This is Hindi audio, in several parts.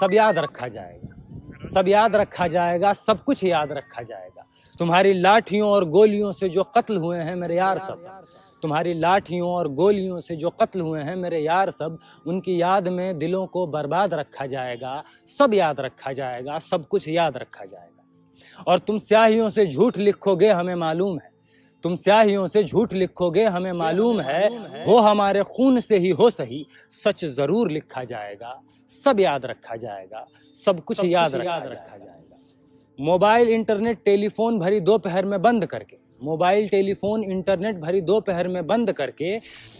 सब याद रखा जाएगा सब याद रखा जाएगा सब कुछ याद रखा जाएगा तुम्हारी लाठियों और गोलियों से जो कत्ल हुए हैं मेरे यार सब तुम्हारी लाठियों और गोलियों से जो कत्ल हुए हैं मेरे यार सब उनकी याद में दिलों को बर्बाद रखा जाएगा सब याद रखा जाएगा सब कुछ याद रखा जाएगा और तुम स्याहियों से झूठ लिखोगे हमें मालूम है तुम स्याहियों से झूठ लिखोगे हमें मालूम है वो हमारे खून से ही हो सही सच जरूर लिखा जाएगा सब याद रखा जाएगा सब कुछ सब याद कुछ रखा, याद रखा जाएगा मोबाइल इंटरनेट टेलीफोन भरी दोपहर में बंद करके मोबाइल टेलीफोन इंटरनेट भरी दोपहर में बंद करके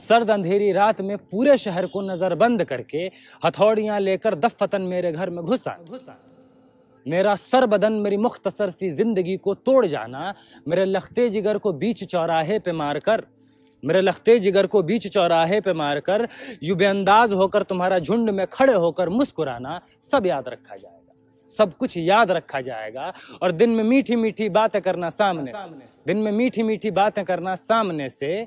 सर्द अंधेरी रात में पूरे शहर को नजर बंद करके हथौड़ियां लेकर दफ्तन मेरे घर में घुसा घुसा मेरा सर बदन मेरी मुख्तसर सी ज़िंदगी को तोड़ जाना मेरे लखते जिगर को बीच चौराहे पे मार कर मेरे लखते जिगर को बीच चौराहे पे मार कर अंदाज होकर तुम्हारा झुंड में खड़े होकर मुस्कुराना सब याद रखा जाएगा सब कुछ याद रखा जाएगा और दिन में मीठी मीठी बातें करना सामने, सामने से दिन में मीठी मीठी बातें करना सामने से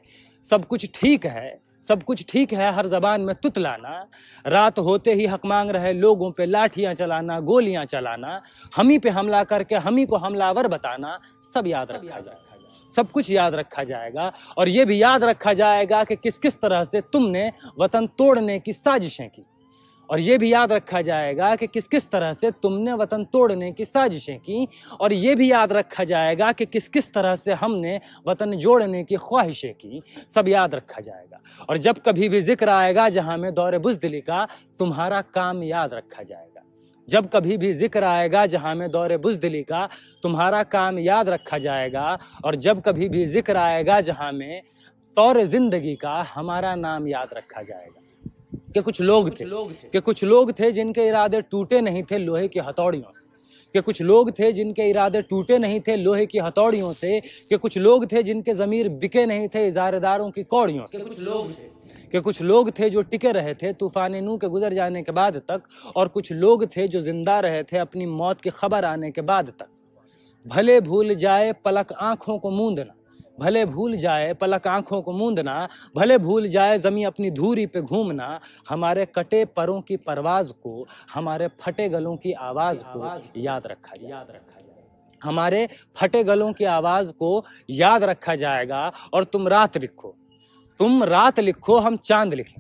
सब कुछ ठीक है सब कुछ ठीक है हर जबान में तुतलाना रात होते ही हक मांग रहे लोगों पे लाठियां चलाना गोलियां चलाना हम ही पे हमला करके हम ही को हमलावर बताना सब याद रखा जाएगा सब कुछ याद रखा जाएगा और ये भी याद रखा जाएगा कि किस किस तरह से तुमने वतन तोड़ने की साजिशें की और ये भी याद रखा जाएगा कि किस किस तरह से तुमने वतन तोड़ने की साजिशें की और ये भी याद रखा जाएगा कि किस किस तरह से हमने वतन जोड़ने की ख्वाहिशें की सब याद रखा जाएगा और जब कभी भी जिक्र आएगा जहाँ में दौर बुजदिली का तुम्हारा काम याद रखा जाएगा जब कभी भी जिक्र आएगा जहाँ में दौर बुजदिली का तुम्हारा काम याद रखा जाएगा और जब कभी भी जिक्र आएगा जहाँ में तौर ज़िंदगी का हमारा नाम याद रखा जाएगा के कुछ लोग थे के कुछ लोग थे जिनके इरादे टूटे नहीं थे लोहे की हथौड़ियों से के कुछ लोग थे जिनके इरादे टूटे नहीं थे लोहे की हथौड़ियों से के कुछ लोग थे जिनके ज़मीर बिके नहीं थे इजारेदारों की कौड़ियों से कुछ लोग के कुछ लोग थे जो टिके रहे थे तूफान नू के गुजर जाने के बाद तक और कुछ लोग थे जो जिंदा रहे थे अपनी मौत की खबर आने के बाद तक भले भूल जाए पलक आंखों को मूंदना भले भूल जाए पलक आंखों को मूंदना भले भूल जाए ज़मी अपनी धूरी पे घूमना हमारे कटे परों की परवाज को हमारे फटे गलों की आवाज़ को याद रखा जाए याद रखा जाए हमारे फटे गलों की आवाज़ को याद रखा जाएगा और तुम रात लिखो तुम रात लिखो हम चांद लिखें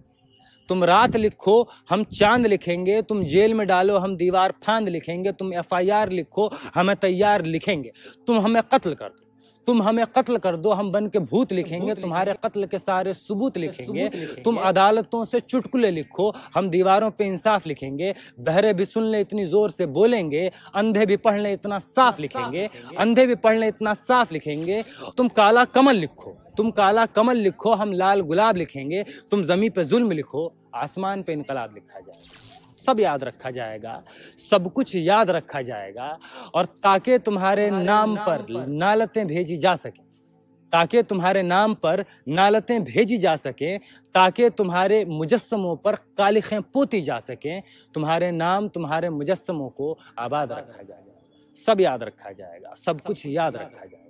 तुम रात लिखो हम चांद लिखेंगे तुम जेल में डालो हम दीवार फांद लिखेंगे तुम एफआईआर लिखो हमें तैयार लिखेंगे तुम हमें कत्ल कर दो तुम हमें कत्ल कर दो हम बन के भूत लिखेंगे तुम्हारे कत्ल के सारे सबूत लिखेंगे तुम अदालतों से चुटकुले लिखो हम दीवारों पे इंसाफ लिखेंगे बहरे भी सुन ले इतनी जोर से बोलेंगे अंधे भी पढ़ ले इतना साफ लिखेंगे अंधे भी पढ़ ले इतना साफ लिखेंगे तुम काला कमल लिखो तुम काला कमल लिखो हम लाल गुलाब लिखेंगे तुम जमी पे जुल्म लिखो आसमान पे इनकलाब लिखा जाएगा सब याद रखा जाएगा सब कुछ याद रखा जाएगा और ताकि तुम्हारे नाम पर नालतें भेजी जा सके ताकि तुम्हारे नाम पर नालतें भेजी जा सकें ताकि तुम्हारे मुजस्मों पर कालिखें पोती जा सकें तुम्हारे नाम तुम्हारे मुजस्मों को आबाद रखा जाएगा सब याद रखा जाएगा सब कुछ याद रखा जाएगा